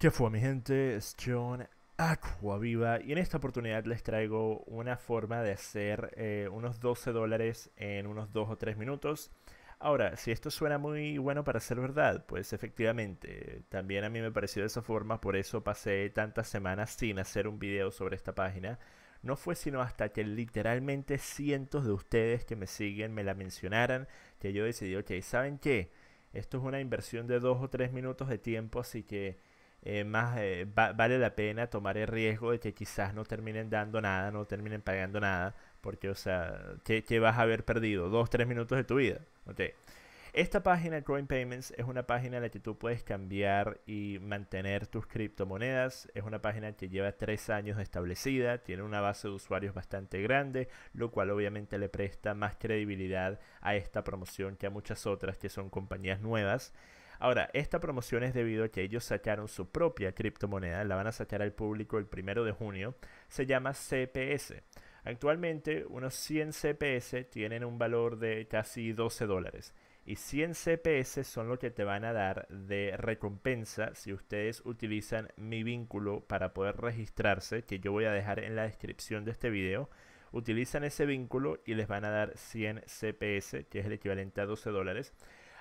¿Qué fue mi gente? Es John Aquaviva y en esta oportunidad les traigo una forma de hacer eh, unos 12 dólares en unos 2 o 3 minutos. Ahora, si esto suena muy bueno para ser verdad, pues efectivamente, también a mí me pareció de esa forma, por eso pasé tantas semanas sin hacer un video sobre esta página. No fue sino hasta que literalmente cientos de ustedes que me siguen me la mencionaran que yo decidí, ok, ¿saben qué? Esto es una inversión de 2 o 3 minutos de tiempo, así que eh, más eh, vale la pena tomar el riesgo de que quizás no terminen dando nada, no terminen pagando nada, porque, o sea, ¿qué, vas a haber perdido? Dos, tres minutos de tu vida. Esta página, Coin Payments, es una página en la que tú puedes cambiar y mantener tus criptomonedas. Es una página que lleva tres años establecida, tiene una base de usuarios bastante grande, lo cual obviamente le presta más credibilidad a esta promoción que a muchas otras que son compañías nuevas. Ahora, esta promoción es debido a que ellos sacaron su propia criptomoneda, la van a sacar al público el primero de junio, se llama CPS. Actualmente, unos 100 CPS tienen un valor de casi 12 dólares. Y 100 CPS son lo que te van a dar de recompensa si ustedes utilizan mi vínculo para poder registrarse, que yo voy a dejar en la descripción de este video. Utilizan ese vínculo y les van a dar 100 CPS, que es el equivalente a 12 dólares.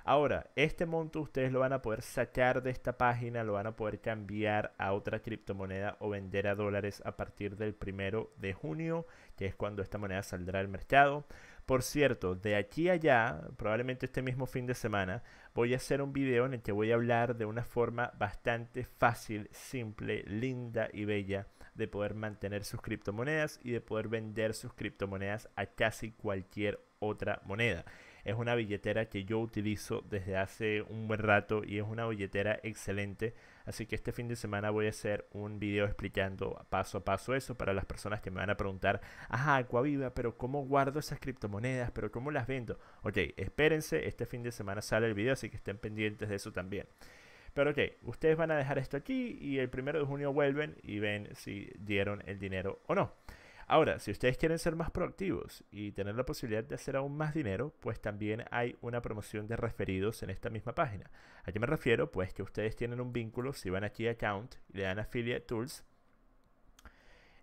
Ahora, este monto ustedes lo van a poder sacar de esta página, lo van a poder cambiar a otra criptomoneda o vender a dólares a partir del primero de junio, que es cuando esta moneda saldrá al mercado. Por cierto, de aquí a allá, probablemente este mismo fin de semana, voy a hacer un video en el que voy a hablar de una forma bastante fácil, simple, linda y bella de poder mantener sus criptomonedas y de poder vender sus criptomonedas a casi cualquier otra moneda es una billetera que yo utilizo desde hace un buen rato y es una billetera excelente. Así que este fin de semana voy a hacer un video explicando paso a paso eso para las personas que me van a preguntar, ajá, Acuaviva, pero ¿cómo guardo esas criptomonedas? ¿Pero cómo las vendo? Ok, espérense, este fin de semana sale el video, así que estén pendientes de eso también. Pero ok, ustedes van a dejar esto aquí y el primero de junio vuelven y ven si dieron el dinero o no. Ahora, si ustedes quieren ser más proactivos y tener la posibilidad de hacer aún más dinero, pues también hay una promoción de referidos en esta misma página. ¿A qué me refiero? Pues que ustedes tienen un vínculo, si van aquí a Account y le dan Affiliate Tools,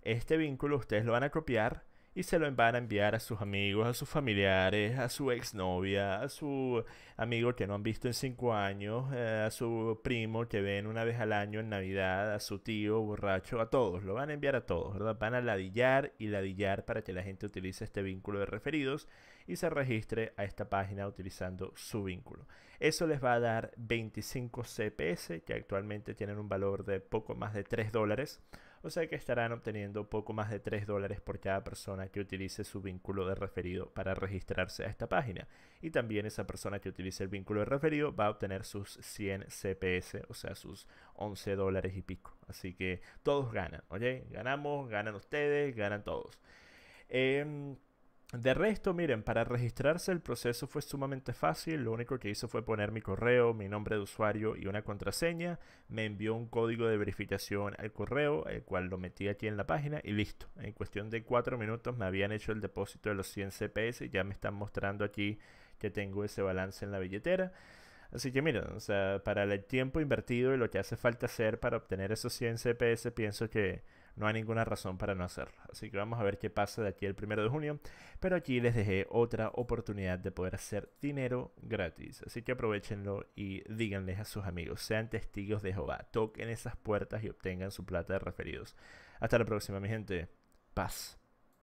este vínculo ustedes lo van a copiar y se lo van a enviar a sus amigos, a sus familiares, a su exnovia, a su amigo que no han visto en cinco años, eh, a su primo que ven una vez al año en Navidad, a su tío borracho, a todos, lo van a enviar a todos, ¿verdad? Van a ladillar y ladillar para que la gente utilice este vínculo de referidos y se registre a esta página utilizando su vínculo. Eso les va a dar 25 CPS, que actualmente tienen un valor de poco más de 3 dólares o sea que estarán obteniendo poco más de 3 dólares por cada persona que utilice su vínculo de referido para registrarse a esta página. Y también esa persona que utilice el vínculo de referido va a obtener sus 100 CPS, o sea, sus 11 dólares y pico. Así que todos ganan, ¿ok? Ganamos, ganan ustedes, ganan todos. Eh, de resto, miren, para registrarse el proceso fue sumamente fácil, lo único que hizo fue poner mi correo, mi nombre de usuario y una contraseña, me envió un código de verificación al correo, el cual lo metí aquí en la página y listo. En cuestión de cuatro minutos me habían hecho el depósito de los 100 CPS y ya me están mostrando aquí que tengo ese balance en la billetera. Así que miren, para el tiempo invertido y lo que hace falta hacer para obtener esos 100 CPS, pienso que no hay ninguna razón para no hacerlo. Así que vamos a ver qué pasa de aquí el primero de junio. Pero aquí les dejé otra oportunidad de poder hacer dinero gratis. Así que aprovechenlo y díganles a sus amigos, sean testigos de Jehová, toquen esas puertas y obtengan su plata de referidos. Hasta la próxima, mi gente. Paz.